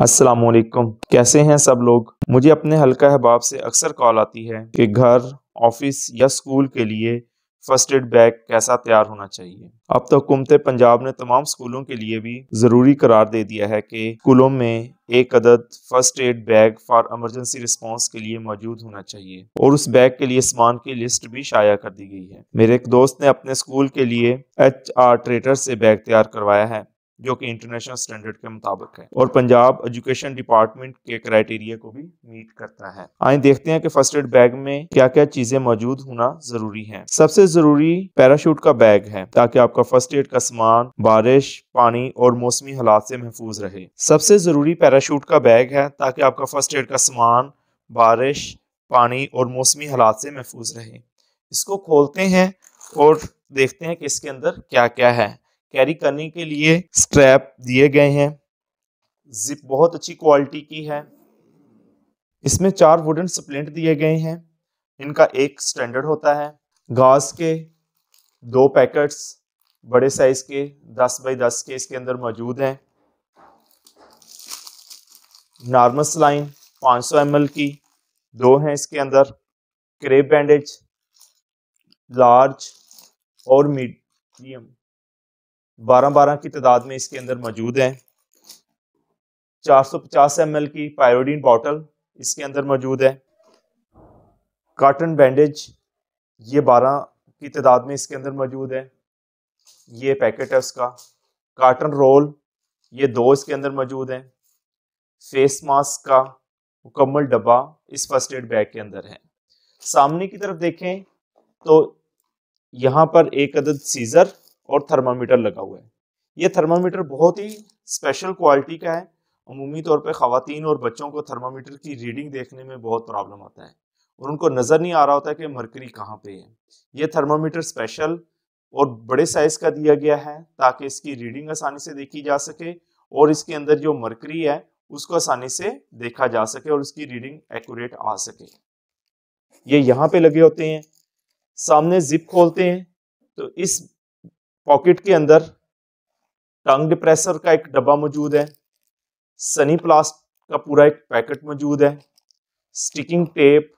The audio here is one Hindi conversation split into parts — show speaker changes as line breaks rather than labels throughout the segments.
अस्सलाम वालेकुम कैसे हैं सब लोग मुझे अपने हल्का अहबाब से अक्सर कॉल आती है कि घर ऑफिस या स्कूल के लिए फर्स्ट एड बैग कैसा तैयार होना चाहिए अब तो हुकूमत पंजाब ने तमाम स्कूलों के लिए भी ज़रूरी करार दे दिया है कि स्कूलों में एक अदद first aid bag for emergency response के लिए मौजूद होना चाहिए और उस बैग के लिए सामान की लिस्ट भी शाया कर दी गई है मेरे एक दोस्त ने अपने स्कूल के लिए एच आर ट्रेटर से बैग तैयार करवाया है जो कि इंटरनेशनल स्टैंडर्ड के मुताबिक
है और पंजाब एजुकेशन डिपार्टमेंट के क्राइटेरिया
को भी मीट करता है आए देखते हैं कि फर्स्ट एड बैग में क्या क्या चीजें मौजूद होना जरूरी है सबसे जरूरी पैराशूट का बैग है ताकि आपका फर्स्ट एड का सामान बारिश पानी और मौसमी हालात से महफूज रहे सबसे जरूरी पैराशूट का बैग है ताकि आपका फर्स्ट एड का सामान बारिश पानी और मौसमी हालात से महफूज रहे इसको खोलते हैं और देखते हैं कि इसके अंदर क्या क्या है कैरी करने के लिए स्ट्रैप दिए गए हैं जिप बहुत अच्छी क्वालिटी की है इसमें चार वुडन स्प्लिंट दिए गए हैं इनका एक स्टैंडर्ड होता है घास के दो पैकेट्स बड़े साइज के 10 बाई 10 के इसके अंदर मौजूद हैं नॉर्मस लाइन 500 सौ की दो हैं इसके अंदर क्रेप बैंडेज लार्ज और मीडियम बारह बारह की तादाद में इसके अंदर मौजूद हैं 450 एल की पायोडीन बॉटल इसके अंदर मौजूद है काटन बैंडेज ये बारह की तादाद में इसके अंदर मौजूद है ये पैकेट है उसका काटन रोल ये दो इसके अंदर मौजूद हैं फेस मास्क का मुकम्मल डब्बा इस फर्स्ट एड बैग के अंदर है सामने की तरफ देखें तो यहाँ पर एक अदद सीज़र और थर्मामीटर लगा हुआ है ये थर्मामीटर बहुत ही स्पेशल क्वालिटी का है अमूमी तौर पे खातन और बच्चों को थर्मामीटर की रीडिंग देखने में बहुत प्रॉब्लम आता है और उनको नज़र नहीं आ रहा होता कि मरकरी कहाँ पे है ये थर्मामीटर स्पेशल और बड़े साइज़ का दिया गया है ताकि इसकी रीडिंग आसानी से देखी जा सके और इसके अंदर जो मरकरी है उसको आसानी से देखा जा सके और उसकी रीडिंग एक्यूरेट आ सके ये यहाँ पे लगे होते हैं सामने जिप खोलते हैं तो इस पॉकेट के अंदर टंग डिप्रेसर का एक डब्बा मौजूद है सनी प्लास्ट का पूरा एक पैकेट मौजूद है स्टिकिंग टेप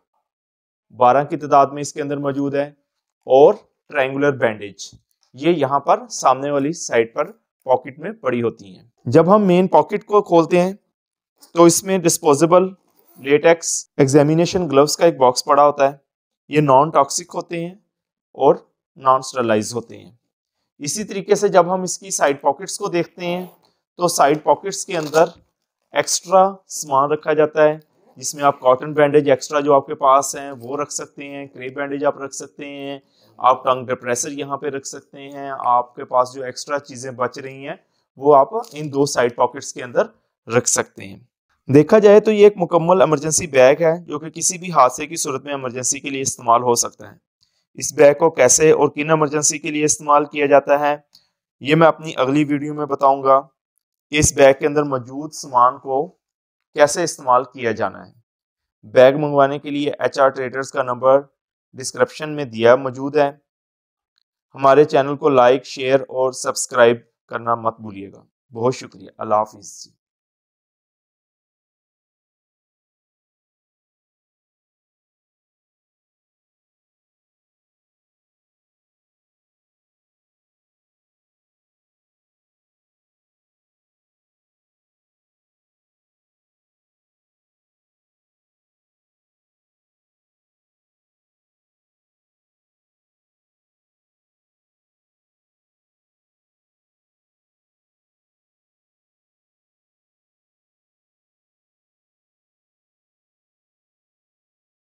बारह की तादाद में इसके अंदर मौजूद है और ट्रायंगुलर बैंडेज ये यहाँ पर सामने वाली साइड पर पॉकेट में पड़ी होती हैं जब हम मेन पॉकेट को खोलते हैं तो इसमें डिस्पोजेबल लेटेक्स एग्जामिनेशन ग्लव्स का एक बॉक्स पड़ा होता है ये नॉन टॉक्सिक होते हैं और नॉन स्टरलाइज होते हैं इसी तरीके से जब हम इसकी साइड पॉकेट्स को देखते हैं तो साइड पॉकेट्स के अंदर एक्स्ट्रा सामान रखा जाता है जिसमें आप कॉटन बैंडेज एक्स्ट्रा जो आपके पास हैं वो रख सकते हैं क्रे बैंडेज आप रख सकते हैं आप टंग डिप्रेसर यहाँ पे रख सकते हैं आपके पास जो एक्स्ट्रा चीज़ें बच रही हैं वो आप इन दो साइड पॉकेट्स के अंदर रख सकते हैं देखा जाए तो ये एक मुकम्मल इमरजेंसी बैग है जो कि किसी भी हादसे की सूरत में इमरजेंसी के लिए इस्तेमाल हो सकता है इस बैग को कैसे और किन इमरजेंसी के लिए इस्तेमाल किया जाता है ये मैं अपनी अगली वीडियो में बताऊंगा कि इस बैग के अंदर मौजूद सामान को कैसे इस्तेमाल किया जाना है बैग मंगवाने के लिए एच आर ट्रेडर्स का नंबर डिस्क्रिप्शन में दिया मौजूद है हमारे चैनल को लाइक शेयर और सब्सक्राइब करना मत भूलिएगा बहुत शुक्रिया अल्लाह हाफिज़ जी